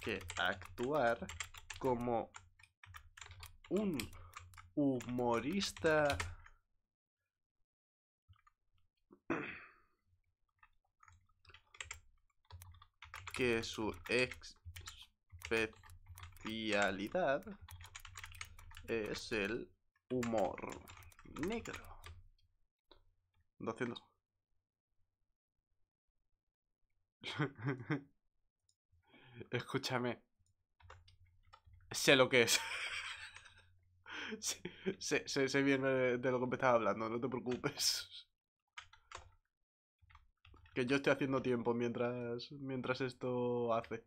que actuar como un humorista que su especialidad es el humor negro. Escúchame. Sé lo que es. sé, bien de lo que me hablando, no te preocupes. Que yo estoy haciendo tiempo mientras, mientras esto hace.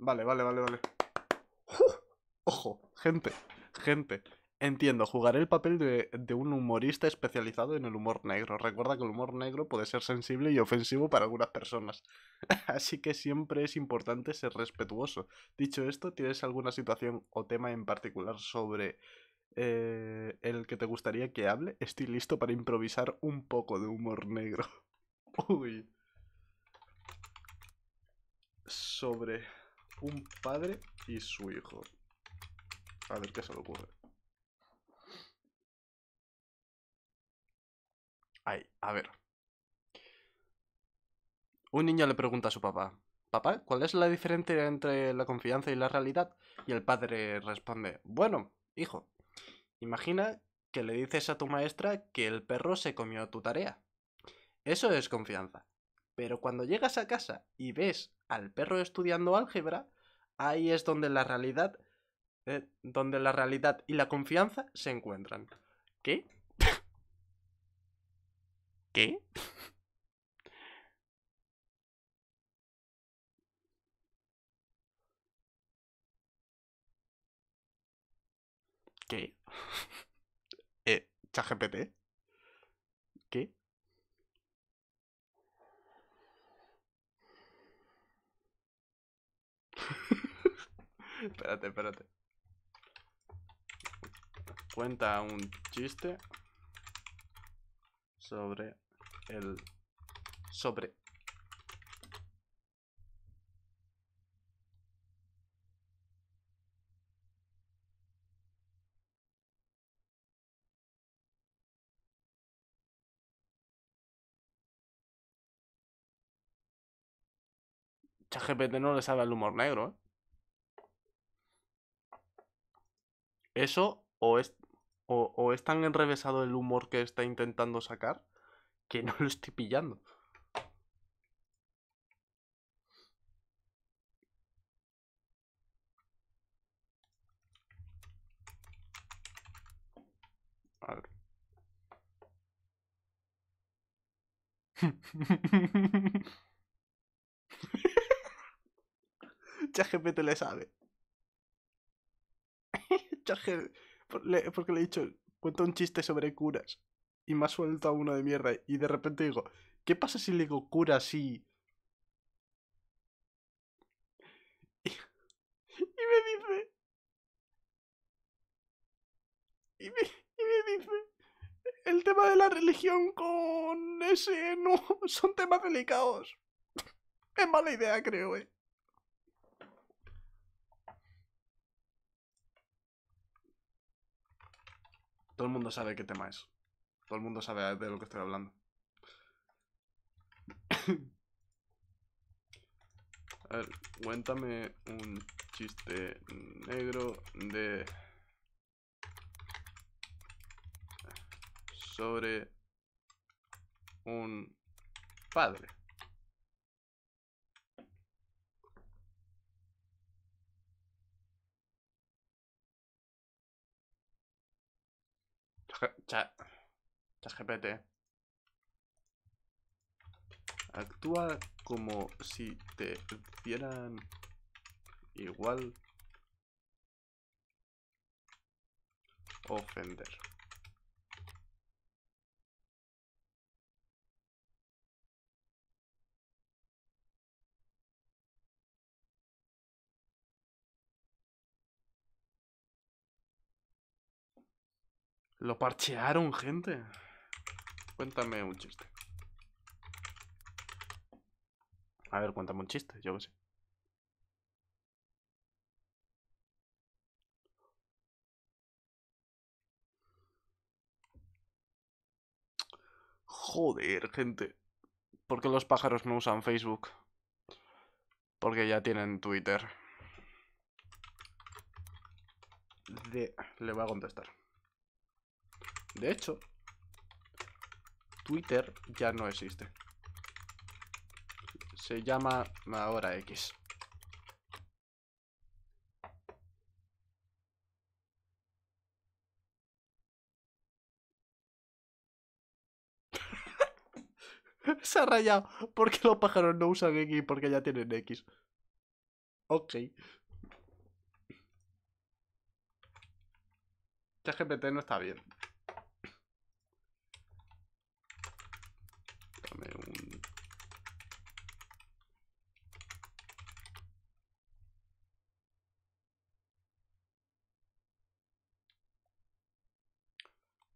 Vale, vale, vale, vale. Ojo, gente, gente. Entiendo, jugaré el papel de, un humorista especializado en el humor negro. Recuerda que el humor negro puede ser sensible y ofensivo para algunas personas. Así que siempre es importante ser respetuoso. Dicho esto, ¿tienes alguna situación o tema en particular sobre eh, el que te gustaría que hable? Estoy listo para improvisar un poco de humor negro. Uy. Sobre un padre y su hijo. A ver qué se le ocurre. Ahí, a ver. Un niño le pregunta a su papá, papá, ¿cuál es la diferencia entre la confianza y la realidad? Y el padre responde, bueno, hijo, imagina que le dices a tu maestra que el perro se comió tu tarea. Eso es confianza. Pero cuando llegas a casa y ves al perro estudiando álgebra, ahí es donde la realidad, eh, donde la realidad y la confianza se encuentran. ¿Qué? ¿Qué? ¿Qué? eh, ChatGPT. espérate, espérate. Cuenta un chiste sobre el sobre GPT no le sabe el humor negro, ¿eh? Eso o es, o, o es tan enrevesado el humor que está intentando sacar que no lo estoy pillando. te le sabe. Porque le he dicho, Cuento un chiste sobre curas. Y me ha suelto a uno de mierda. Y de repente digo, ¿qué pasa si le digo cura así Y, y me dice... Y me, dice... El tema de la religión con ese no son temas delicados. Es mala idea, creo, eh. Todo el mundo sabe qué tema es. Todo el mundo sabe de lo que estoy hablando. A ver, cuéntame un chiste negro de... Sobre un padre. GPT actúa como si te dieran igual ofender. Lo parchearon, gente. Cuéntame un chiste. A ver, cuéntame un chiste, yo qué sé. Joder, gente. ¿Por qué los pájaros no usan Facebook? Porque ya tienen Twitter. Le, le voy a contestar. De hecho, Twitter ya no existe. Se llama ahora X. Se ha rayado. ¿Por qué los pájaros no usan X? Porque ya tienen X. Ok. ChatGPT no está bien.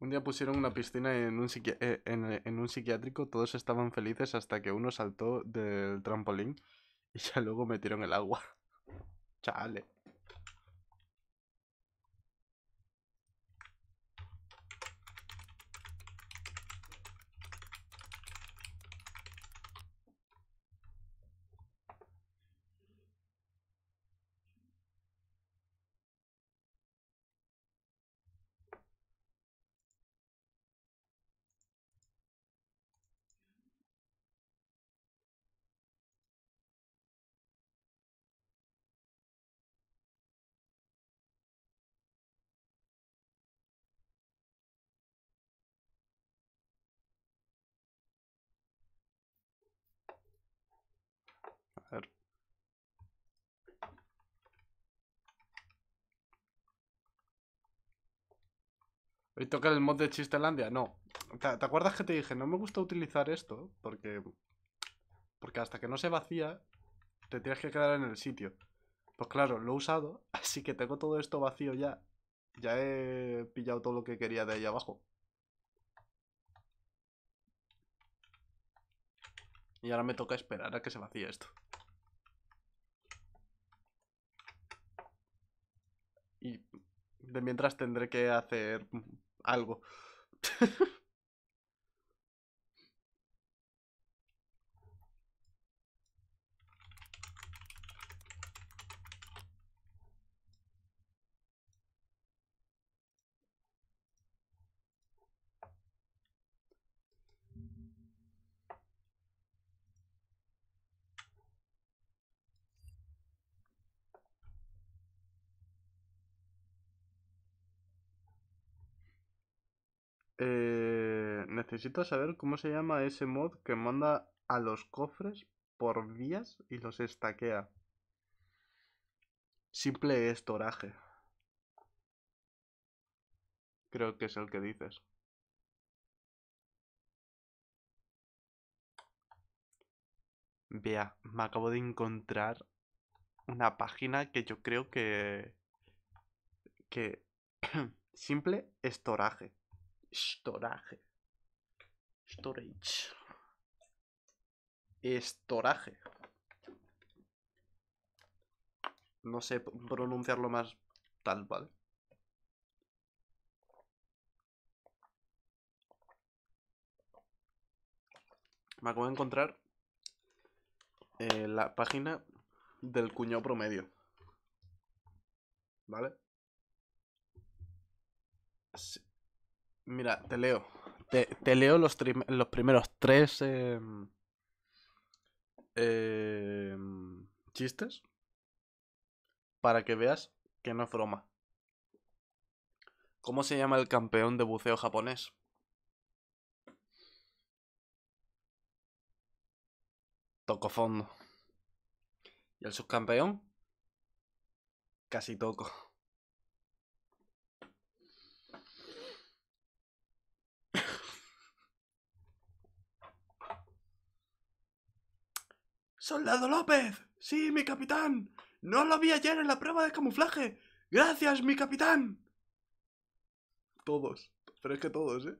Un día pusieron una piscina en un, eh, eh, en un psiquiátrico, todos estaban felices hasta que uno saltó del trampolín y ya luego metieron el agua. Chale. y toca el mod de Chistelandia. No. ¿Te, ¿Te, acuerdas que te dije? No me gusta utilizar esto porque. Porque hasta que no se vacía, te tienes que quedar en el sitio. Pues claro, lo he usado, así que tengo todo esto vacío ya. Ya he pillado todo lo que quería de ahí abajo. Y ahora me toca esperar a que se vacíe esto. Y de mientras tendré que hacer algo. Eh, necesito saber cómo se llama ese mod que manda a los cofres por vías y los estaquea. Simple estoraje. Creo que es el que dices. Vea, me acabo de encontrar una página que yo creo que... que... simple estoraje. Storage. Storage. Estoraje. No sé pronunciarlo más tal ¿vale? Me acabo de encontrar eh, la página del cuñado promedio. ¿Vale? Sí. Mira, te leo. Te, leo los, primeros tres em, em, chistes para que veas que no es broma. ¿Cómo se llama el campeón de buceo japonés? Toco fondo. ¿Y el subcampeón? Casi toco. Soldado López. Sí, mi capitán. No lo vi ayer en la prueba de camuflaje. Gracias, mi capitán. Todos. Pero es que todos, ¿eh?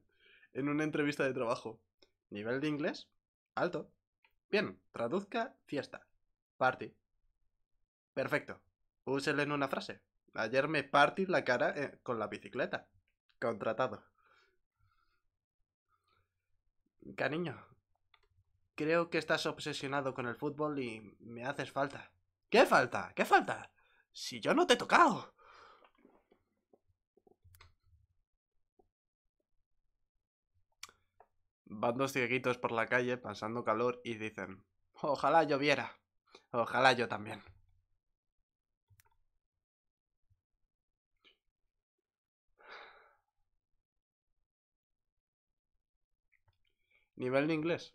En una entrevista de trabajo. Nivel de inglés. Alto. Bien. Traduzca fiesta. Party. Perfecto. Úselo en una frase. Ayer me partí la cara eh, con la bicicleta. Contratado. Cariño, Creo que estás obsesionado con el fútbol y me haces falta. ¿Qué falta? ¿Qué falta? Si yo no te he tocado. Van dos cieguitos por la calle pasando calor y dicen, ojalá lloviera. Ojalá yo también. Nivel de inglés.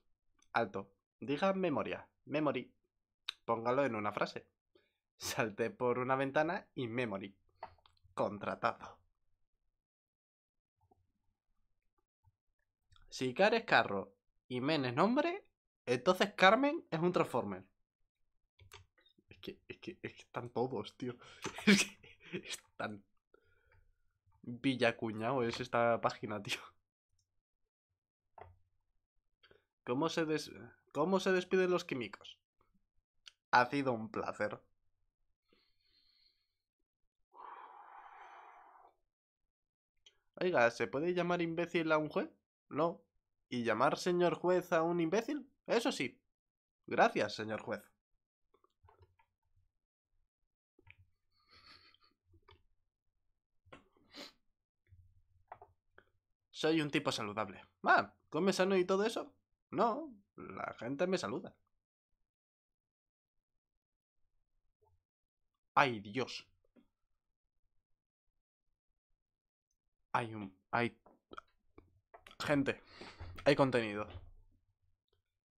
Alto. Diga memoria. Memory. Póngalo en una frase. Salté por una ventana y memory. Contratado. Si Car es carro y Men es nombre, entonces Carmen es un Transformer. Es que, es que, es que están todos, tío. Es que están... Villacuñao es esta página, tío. ¿Cómo se, ¿Cómo se despiden los químicos? Ha sido un placer. Oiga, ¿se puede llamar imbécil a un juez? No. ¿Y llamar señor juez a un imbécil? Eso sí. Gracias, señor juez. Soy un tipo saludable. Va, ¿come sano y todo eso? No, la gente me saluda. ¡Ay, Dios! Hay un... Hay... Gente, hay contenido.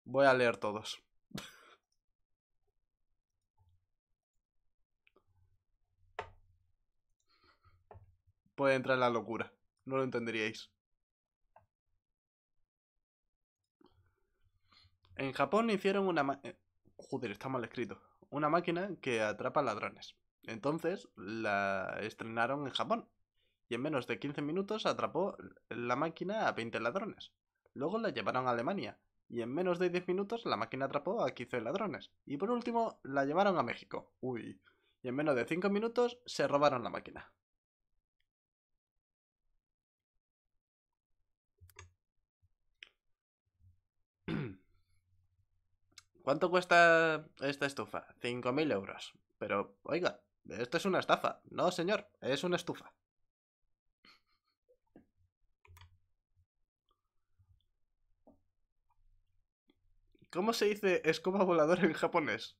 Voy a leer todos. Puede entrar en la locura. No lo entenderíais. En Japón hicieron una... Eh, joder, está mal escrito. Una máquina que atrapa ladrones. Entonces la estrenaron en Japón. Y en menos de 15 minutos atrapó la máquina a 20 ladrones. Luego la llevaron a Alemania. Y en menos de 10 minutos la máquina atrapó a 15 ladrones. Y por último la llevaron a México. Uy. Y en menos de 5 minutos se robaron la máquina. ¿Cuánto cuesta esta estufa? 5.000 euros. Pero, oiga, esto es una estafa. No, señor, es una estufa. ¿Cómo se dice escoba voladora en japonés?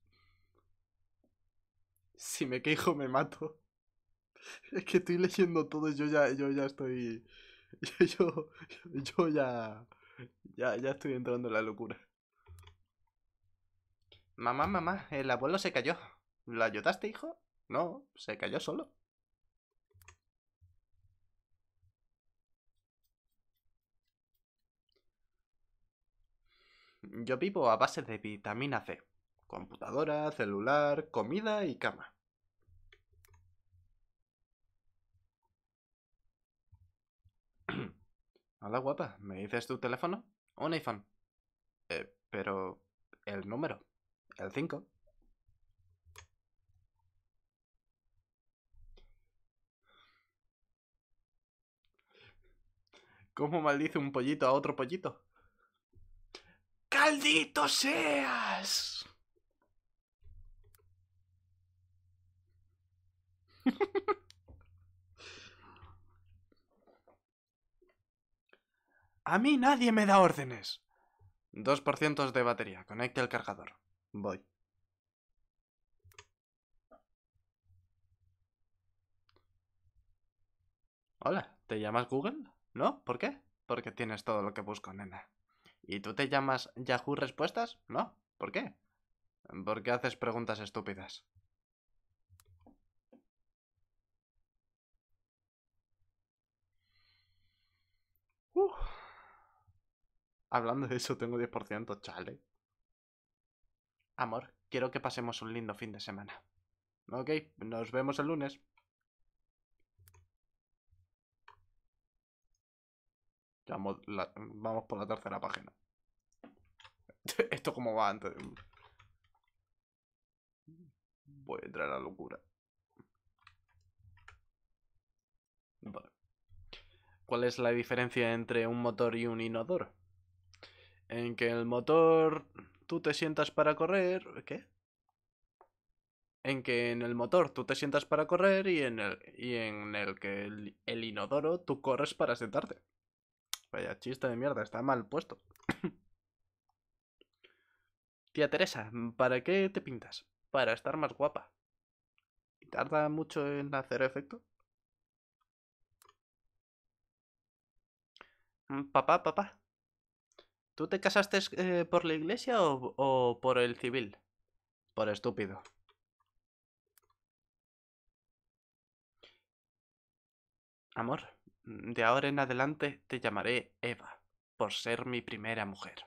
Si me quejo me mato. Es que estoy leyendo todo y yo ya, yo ya estoy... Yo, ya, ya... Ya estoy entrando en la locura. Mamá, mamá, el abuelo se cayó. ¿Lo ayudaste, hijo? No, se cayó solo. Yo vivo a base de vitamina C. Computadora, celular, comida y cama. Hola guapa, ¿me dices tu teléfono? Un iPhone. Eh, pero... el número el 5. ¿Cómo maldice un pollito a otro pollito? ¡Caldito seas! A mí nadie me da órdenes. 2% de batería. Conecte el cargador. Voy. Hola, ¿te llamas Google? ¿No? ¿Por qué? Porque tienes todo lo que busco, nena. ¿Y tú te llamas Yahoo Respuestas? No. ¿Por qué? Porque haces preguntas estúpidas. Hablando de eso, tengo 10%, chale. Amor, quiero que pasemos un lindo fin de semana. Ok, nos vemos el lunes. Vamos, por la tercera página. Esto cómo va antes. Voy a entrar a locura. Vale. ¿Cuál es la diferencia entre un motor y un inodoro? En que el motor tú te sientas para correr. ¿Qué? En que en el motor tú te sientas para correr y en el, y en el que el, inodoro tú corres para sentarte. Vaya chiste de mierda, está mal puesto. Tía Teresa, ¿para qué te pintas? Para estar más guapa. ¿Tarda mucho en hacer efecto? Mm, papá, papá, ¿Tú te casaste eh, por la iglesia o, por el civil? Por estúpido. Amor, de ahora en adelante te llamaré Eva, por ser mi primera mujer.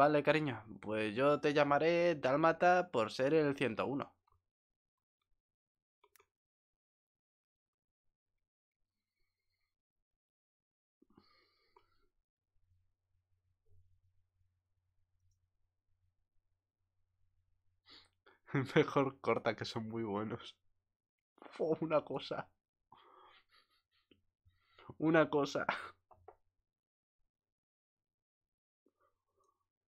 Vale, cariño, pues yo te llamaré Dalmata por ser el 101. Mejor corta que son muy buenos. una cosa. Una cosa.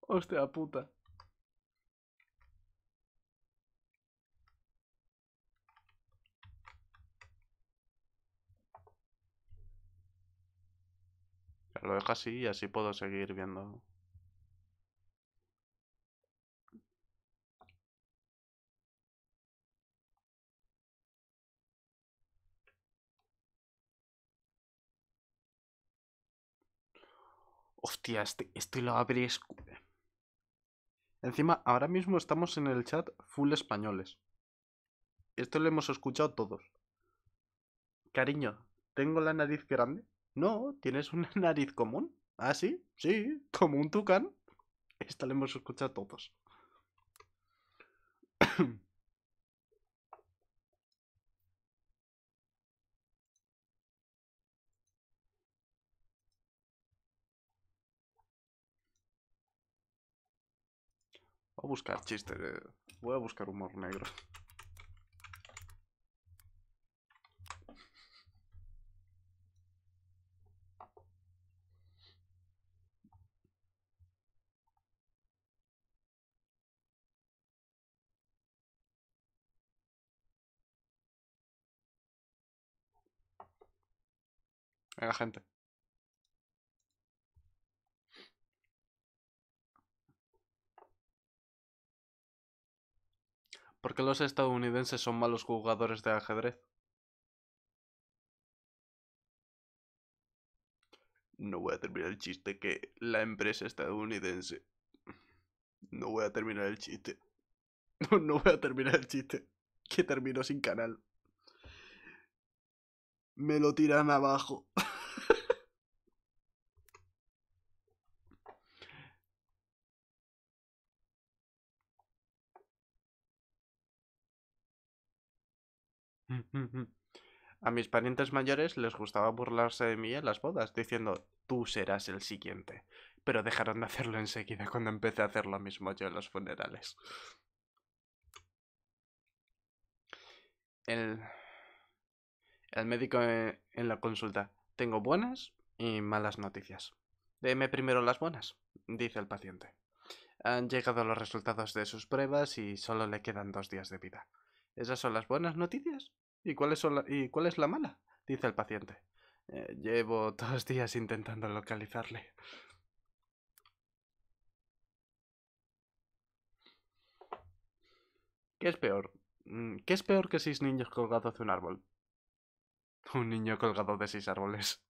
Hostia puta. Lo dejo así y así puedo seguir viendo. Hostia, esto este lo escupe. Encima, ahora mismo estamos en el chat full españoles. Esto lo hemos escuchado todos. Cariño, ¿tengo la nariz grande? No, ¿tienes una nariz común? ¿Ah, sí? Sí, como un tucán. Esto lo hemos escuchado todos. Voy a buscar chistes. Eh. Voy a buscar humor negro. Venga, gente. ¿Por qué los estadounidenses son malos jugadores de ajedrez? No voy a terminar el chiste que la empresa estadounidense. No voy a terminar el chiste. No voy a terminar el chiste. Que termino sin canal. Me lo tiran abajo. A mis parientes mayores les gustaba burlarse de mí en las bodas, diciendo, tú serás el siguiente. Pero dejaron de hacerlo enseguida cuando empecé a hacer lo mismo yo en los funerales. El, médico en, eh, en la consulta, tengo buenas y malas noticias. Deme primero las buenas, dice el paciente. Han llegado los resultados de sus pruebas y solo le quedan dos días de vida. ¿Esas son las buenas noticias? ¿Y, cuál es la mala? dice el paciente. Eh, llevo dos días intentando localizarle. ¿Qué es peor? Mm, ¿Qué es peor que seis niños colgados de un árbol? Un niño colgado de seis árboles.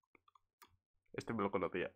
Este me lo conocía.